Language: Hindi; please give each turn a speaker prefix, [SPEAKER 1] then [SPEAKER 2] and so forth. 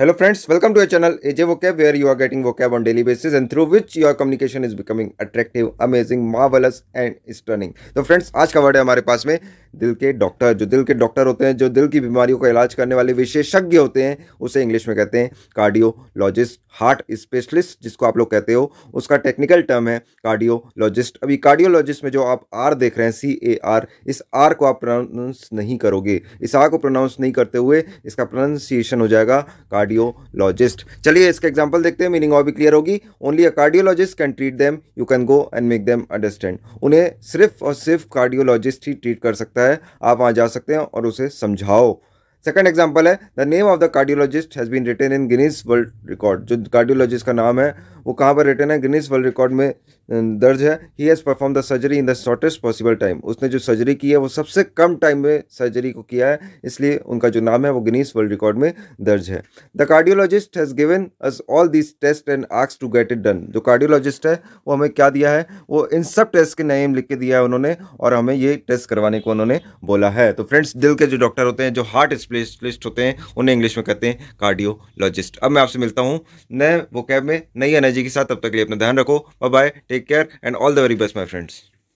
[SPEAKER 1] Hello friends, welcome to our channel AJ Vocab where you are getting vocab on daily basis and through which your communication is becoming attractive, amazing, marvelous and stunning. So friends, today's word is है दिल के डॉक्टर जो दिल के डॉक्टर होते हैं जो दिल की बीमारियों का इलाज करने वाले विशेषज्ञ होते हैं उसे इंग्लिश में कहते हैं कार्डियोलॉजिस्ट हार्ट स्पेशलिस्ट जिसको आप लोग कहते हो उसका टेक्निकल टर्म है कार्डियोलॉजिस्ट अभी कार्डियोलॉजिस्ट में जो आप आर देख रहे हैं सी ए आर इस आर को आप प्रोनाउंस नहीं करोगे इस आर को प्रोनाउंस नहीं करते हुए इसका प्रोनाउंसिएशन हो जाएगा कार्डियोलॉजिस्ट चलिए इसका एग्जाम्पल देखते हैं मीनिंग और भी क्लियर होगी only a cardiologist can treat them you can go and make them understand उन्हें सिर्फ और सिर्फ कार्डियोलॉजिस्ट ही ट्रीट कर सकता है है आप वहाँ जा सकते हैं और उसे समझाओ सेकंड एग्जांपल है the name of the cardiologist has been written in Guinness World Record जो कार्डियोलॉजिस्ट का नाम है वो कहाँ पर रिटेन है गिनीस वर्ल्ड रिकॉर्ड में दर्ज है he has perform the surgery in the shortest possible time उसने जो सर्जरी की है वो सबसे कम टाइम में सर्जरी को किया है इसलिए उनका जो नाम है वो गिनीस वर्ल्ड रिकॉर्ड में दर्ज है the cardiologist has given us all this test and asks to get it done जो कार्डियोलॉजिस्ट है वो हमें क्या दिया है वो इन सब टेस्ट के नेम लिख के दिया है उन्होंने और हमें ये टेस्ट करवाने को उन्होंने बोला है तो फ्रेंड्स दिल के जो डॉक्टर होते हैं जो हार्ट स्पेशलिस्ट होते हैं उन्हें इंग्लिश में कहते हैं कार्डियोलॉजिस्ट अब मैं आपसे मिलता हूँ नए वो कैब में नई एनर्जी के साथ तब तक के लिए अपना ध्यान रखो bye bye Take care and all the very best, my friends.